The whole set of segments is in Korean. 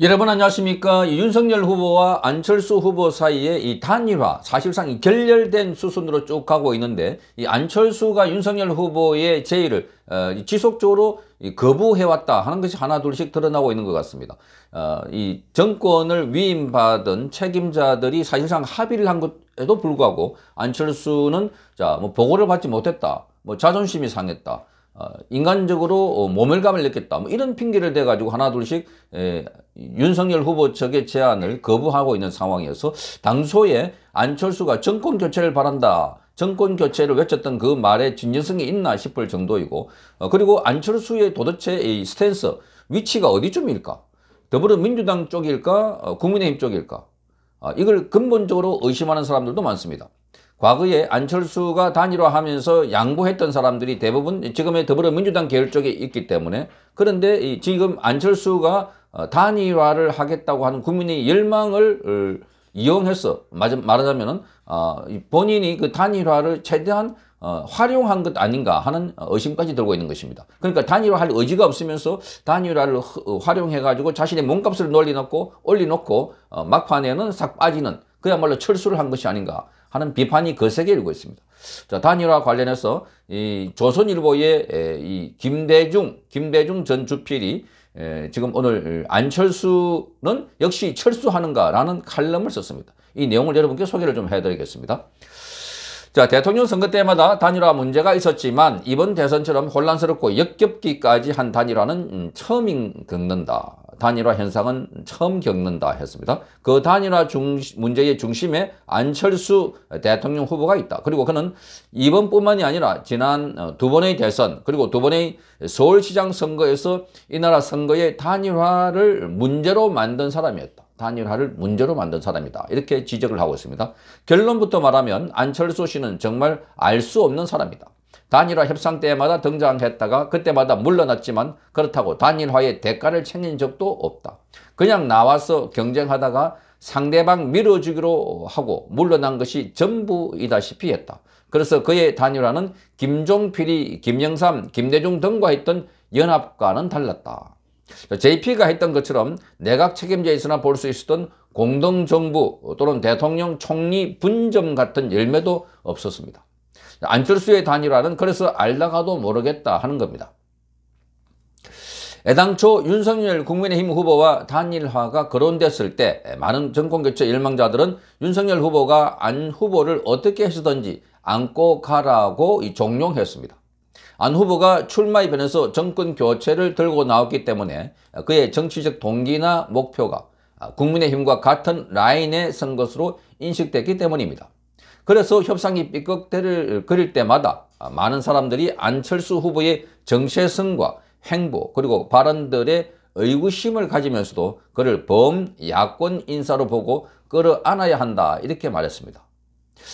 여러분 안녕하십니까 윤석열 후보와 안철수 후보 사이에이 단일화 사실상 이 결렬된 수순으로 쭉 가고 있는데 이 안철수가 윤석열 후보의 제의를 어, 지속적으로 거부해왔다 하는 것이 하나 둘씩 드러나고 있는 것 같습니다. 어, 이 정권을 위임받은 책임자들이 사실상 합의를 한 것에도 불구하고 안철수는 자 뭐 보고를 받지 못했다, 뭐 자존심이 상했다. 어, 인간적으로 어, 모멸감을 느꼈다 뭐 이런 핑계를 대가지고 하나 둘씩 에, 예, 윤석열 후보 측의 제안을 거부하고 있는 상황이어서 당소에 안철수가 정권 교체를 바란다 정권 교체를 외쳤던 그 말에 진정성이 있나 싶을 정도이고 어, 그리고 안철수의 도대체 이 스탠스 위치가 어디쯤일까 더불어민주당 쪽일까 어, 국민의힘 쪽일까 어, 이걸 근본적으로 의심하는 사람들도 많습니다 과거에 안철수가 단일화하면서 양보했던 사람들이 대부분 지금의 더불어민주당 계열 쪽에 있기 때문에 그런데 지금 안철수가 어, 단일화를 하겠다고 하는 국민의 열망을 이용해서 말하자면 은 어, 본인이 그 단일화를 최대한 어, 활용한 것 아닌가 하는 의심까지 들고 있는 것입니다. 그러니까 단일화할 의지가 없으면서 단일화를 활용해가지고 자신의 몸값을 놀리놓고 올려놓고 막판에는 싹 빠지는 그야말로 철수를 한 것이 아닌가 하는 비판이 거세게 그 일고 있습니다. 자, 단일화 관련해서 이 조선일보의 이 김대중, 김대중 전 주필이 에, 지금 오늘 안철수는 역시 철수하는가라는 칼럼을 썼습니다. 이 내용을 여러분께 소개를 좀 해드리겠습니다. 자 대통령 선거 때마다 단일화 문제가 있었지만 이번 대선처럼 혼란스럽고 역겹기까지 한 단일화는 음, 처음 겪는다. 단일화 현상은 처음 겪는다 했습니다. 그 단일화 중, 문제의 중심에 안철수 대통령 후보가 있다. 그리고 그는 이번뿐만이 아니라 지난 어, 두 번의 대선 그리고 두 번의 서울시장 선거에서 이 나라 선거의 단일화를 문제로 만든 사람이었다. 단일화를 문제로 만든 사람이다. 이렇게 지적을 하고 있습니다. 결론부터 말하면 안철수 씨는 정말 알 수 없는 사람이다. 단일화 협상 때마다 등장했다가 그때마다 물러났지만 그렇다고 단일화의 대가를 챙긴 적도 없다. 그냥 나와서 경쟁하다가 상대방 밀어주기로 하고 물러난 것이 전부이다시피 했다. 그래서 그의 단일화는 김종필이 김영삼, 김대중 등과 했던 연합과는 달랐다. JP가 했던 것처럼 내각 책임자에서나 볼 수 있었던 공동정부 또는 대통령 총리 분점 같은 열매도 없었습니다. 안철수의 단일화는 그래서 알다가도 모르겠다 하는 겁니다. 애당초 윤석열 국민의힘 후보와 단일화가 거론됐을 때 많은 정권교체 열망자들은 윤석열 후보가 안 후보를 어떻게 해서든지 안고 가라고 종용했습니다. 안 후보가 출마의 변해서 정권 교체를 들고 나왔기 때문에 그의 정치적 동기나 목표가 국민의힘과 같은 라인에 선 것으로 인식됐기 때문입니다. 그래서 협상이 삐걱대를 그릴 때마다 많은 사람들이 안철수 후보의 정체성과 행보 그리고 발언들의 의구심을 가지면서도 그를 범야권 인사로 보고 끌어안아야 한다 이렇게 말했습니다.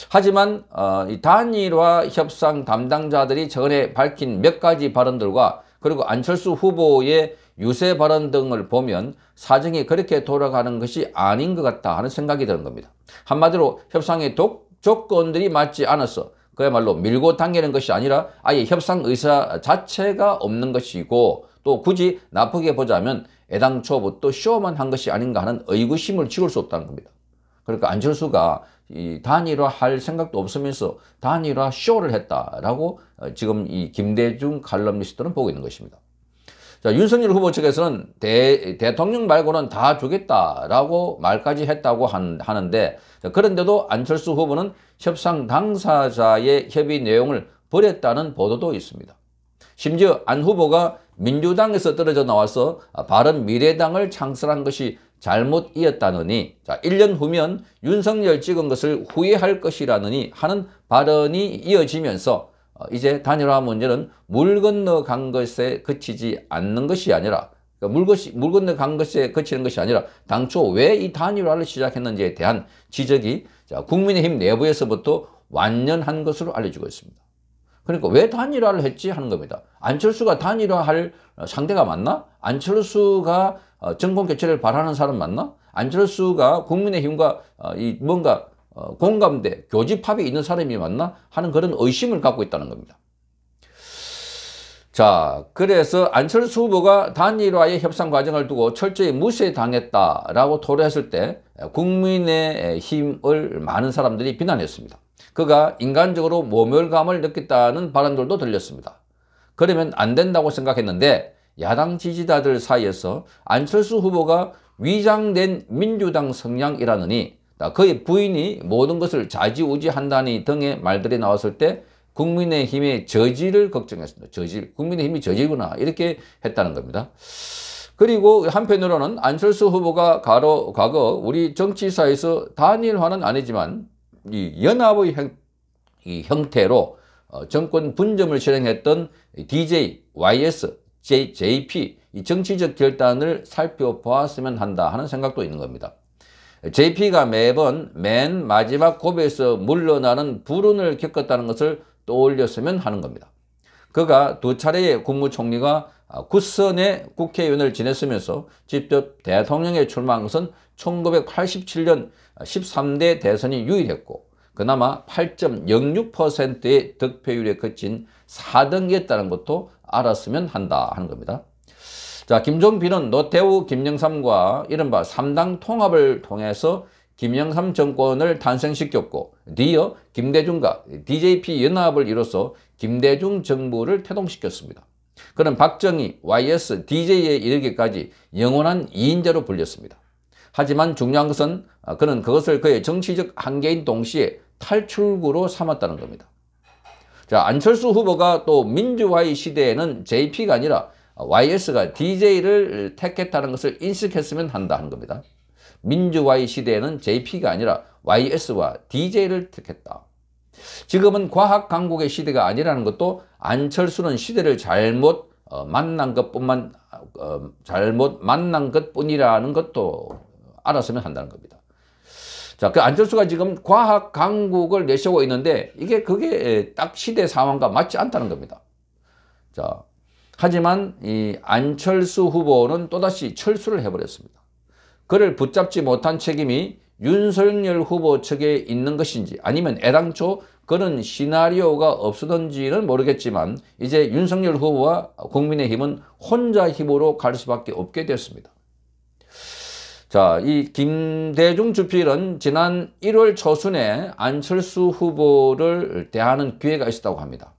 하지만 어, 이 단일화 협상 담당자들이 전에 밝힌 몇 가지 발언들과 그리고 안철수 후보의 유세 발언 등을 보면 사정이 그렇게 돌아가는 것이 아닌 것 같다 하는 생각이 드는 겁니다. 한마디로 협상의 독, 조건들이 맞지 않아서 그야말로 밀고 당기는 것이 아니라 아예 협상 의사 자체가 없는 것이고 또 굳이 나쁘게 보자면 애당초부터 쇼만 한 것이 아닌가 하는 의구심을 지울 수 없다는 겁니다. 그러니까 안철수가 이 단일화 할 생각도 없으면서 단일화 쇼를 했다라고 어, 지금 이 김대중 칼럼리스트는 보고 있는 것입니다. 자, 윤석열 후보 측에서는 대, 대통령 말고는 다 주겠다라고 말까지 했다고 한, 하는데 자, 그런데도 안철수 후보는 협상 당사자의 협의 내용을 버렸다는 보도도 있습니다. 심지어 안 후보가 민주당에서 떨어져 나와서 바른 미래당을 창설한 것이 잘못 이었다느니 자 1년 후면 윤석열 찍은 것을 후회할 것이라느니 하는 발언이 이어지면서 어, 이제 단일화 문제는 물 건너 간 것에 그치지 않는 것이 아니라 그러니까 물, 것이, 물 건너 간 것에 그치는 것이 아니라 당초 왜 이 단일화를 시작했는지에 대한 지적이 자, 국민의힘 내부에서부터 완연한 것으로 알려지고 있습니다. 그러니까 왜 단일화를 했지 하는 겁니다. 안철수가 단일화할 어, 상대가 맞나? 안철수가 어, 정권 교체를 바라는 사람 맞나? 안철수가 국민의힘과 어, 이 뭔가 어, 공감대, 교집합이 있는 사람이 맞나? 하는 그런 의심을 갖고 있다는 겁니다. 자, 그래서 안철수 후보가 단일화의 협상 과정을 두고 철저히 무시당했다라고 토로했을 때 국민의힘을 많은 사람들이 비난했습니다. 그가 인간적으로 모멸감을 느꼈다는 발언들도 들렸습니다. 그러면 안 된다고 생각했는데 야당 지지자들 사이에서 안철수 후보가 위장된 민주당 성향이라느니 그의 부인이 모든 것을 좌지우지한다니 등의 말들이 나왔을 때 국민의힘의 저지를 걱정했습니다. 저질, 국민의힘이 저지구나 이렇게 했다는 겁니다. 그리고 한편으로는 안철수 후보가 가로, 과거 우리 정치사에서 단일화는 아니지만 이 연합의 형, 이 형태로 어, 정권 분점을 실행했던 DJ, YS J, JP, 이 정치적 결단을 살펴보았으면 한다 하는 생각도 있는 겁니다. JP가 매번 맨 마지막 고비에서 물러나는 불운을 겪었다는 것을 떠올렸으면 하는 겁니다. 그가 두 차례의 국무총리가 구선의 국회의원을 지냈으면서 직접 대통령에 출마한 것은 1987년 13대 대선이 유일했고 그나마 8.06%의 득표율에 그친 4등이었다는 것도 알았으면 한다 하는 겁니다. 자, 김종필은 노태우, 김영삼과 이른바 3당 통합을 통해서 김영삼 정권을 탄생시켰고 뒤어 김대중과 DJP 연합을 이뤄서 김대중 정부를 태동시켰습니다. 그는 박정희, YS, DJ에 이르기까지 영원한 2인자로 불렸습니다. 하지만 중요한 것은 그는 그것을 그의 정치적 한계인 동시에 탈출구로 삼았다는 겁니다. 자, 안철수 후보가 또 민주화의 시대에는 JP가 아니라 YS가 DJ를 택했다는 것을 인식했으면 한다 하는 겁니다. 민주화의 시대에는 JP가 아니라 YS와 DJ를 택했다. 지금은 과학 강국의 시대가 아니라는 것도 안철수는 시대를 잘못 어, 만난 것뿐만 어, 잘못 만난 것뿐이라는 것도 알았으면 한다는 겁니다. 자, 그 안철수가 지금 과학 강국을 내세우고 있는데 이게 그게 딱 시대 상황과 맞지 않다는 겁니다. 자, 하지만 이 안철수 후보는 또다시 철수를 해버렸습니다. 그를 붙잡지 못한 책임이 윤석열 후보 측에 있는 것인지 아니면 애당초 그런 시나리오가 없었던지는 모르겠지만 이제 윤석열 후보와 국민의힘은 혼자 힘으로 갈 수밖에 없게 되었습니다. 자, 이 김대중 주필은 지난 1월 초순에 안철수 후보를 대하는 기회가 있었다고 합니다.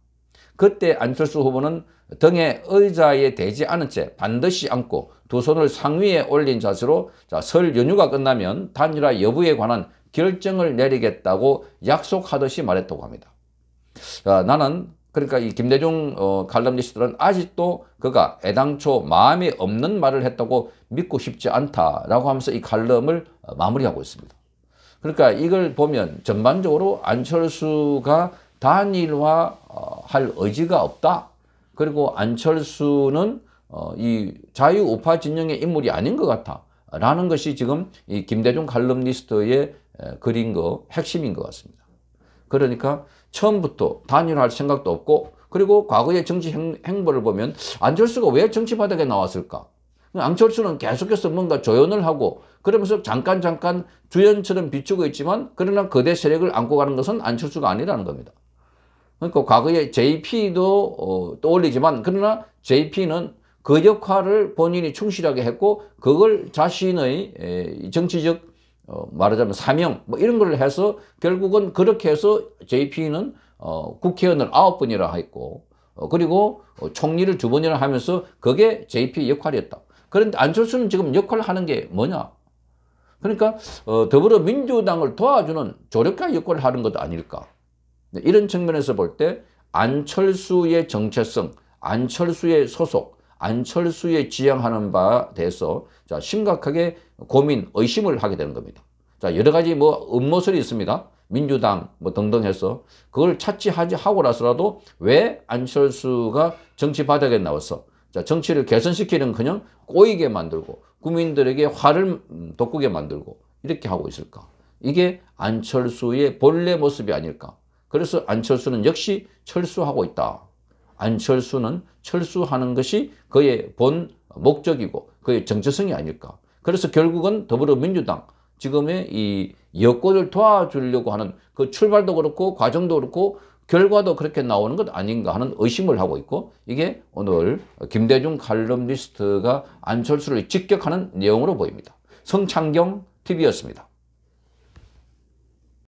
그때 안철수 후보는 등의 의자에 대지 않은 채 반드시 안고 두 손을 상위에 올린 자세로 자, 설 연휴가 끝나면 단일화 여부에 관한 결정을 내리겠다고 약속하듯이 말했다고 합니다. 자, 나는 그러니까 이 김대중 어, 칼럼니스트들은 아직도 그가 애당초 마음이 없는 말을 했다고 믿고 싶지 않다라고 하면서 이 칼럼을 어, 마무리하고 있습니다. 그러니까 이걸 보면 전반적으로 안철수가 단일화할 어, 의지가 없다. 그리고 안철수는 어, 이 자유 우파 진영의 인물이 아닌 것 같아. 라는 것이 지금 이 김대중 칼럼니스트의 글인 거 핵심인 것 같습니다. 그러니까 처음부터 단일화할 생각도 없고 그리고 과거의 정치 행, 행 보를 보면 안철수가 왜 정치 바닥에 나왔을까? 안철수는 계속해서 뭔가 조연을 하고 그러면서 잠깐 잠깐 주연처럼 비추고 있지만 그러나 거대 세력을 안고 가는 것은 안철수가 아니라는 겁니다. 그러니까 과거에 JP도 어, 떠올리지만 그러나 JP는 그 역할을 본인이 충실하게 했고 그걸 자신의 정치적 어, 말하자면 사명 뭐 이런 걸 해서 결국은 그렇게 해서 JP는 어, 국회의원을 아홉 번이라 했고 어, 그리고 어, 총리를 두 번이나 하면서 그게 j p 역할이었다. 그런데 안철수는 지금 역할을 하는 게 뭐냐? 그러니까 어, 더불어민주당을 도와주는 조력자 역할을 하는 것 아닐까? 네, 이런 측면에서 볼 때 안철수의 정체성, 안철수의 소속, 안철수에 지향하는 바에 대해서 자, 심각하게 고민, 의심을 하게 되는 겁니다. 자, 여러 가지 뭐 음모설이 있습니다. 민주당 뭐 등등 해서 그걸 차치하지 하고 나서라도 왜 안철수가 정치 바닥에 나와서 자, 정치를 개선시키는 그냥 꼬이게 만들고 국민들에게 화를 돋구게 만들고 이렇게 하고 있을까? 이게 안철수의 본래 모습이 아닐까? 그래서 안철수는 역시 철수하고 있다. 안철수는 철수하는 것이 그의 본 목적이고 그의 정체성이 아닐까. 그래서 결국은 더불어민주당 지금의 이 여권을 도와주려고 하는 그 출발도 그렇고 과정도 그렇고 결과도 그렇게 나오는 것 아닌가 하는 의심을 하고 있고 이게 오늘 김대중 칼럼니스트가 안철수를 직격하는 내용으로 보입니다. 성창경 TV였습니다.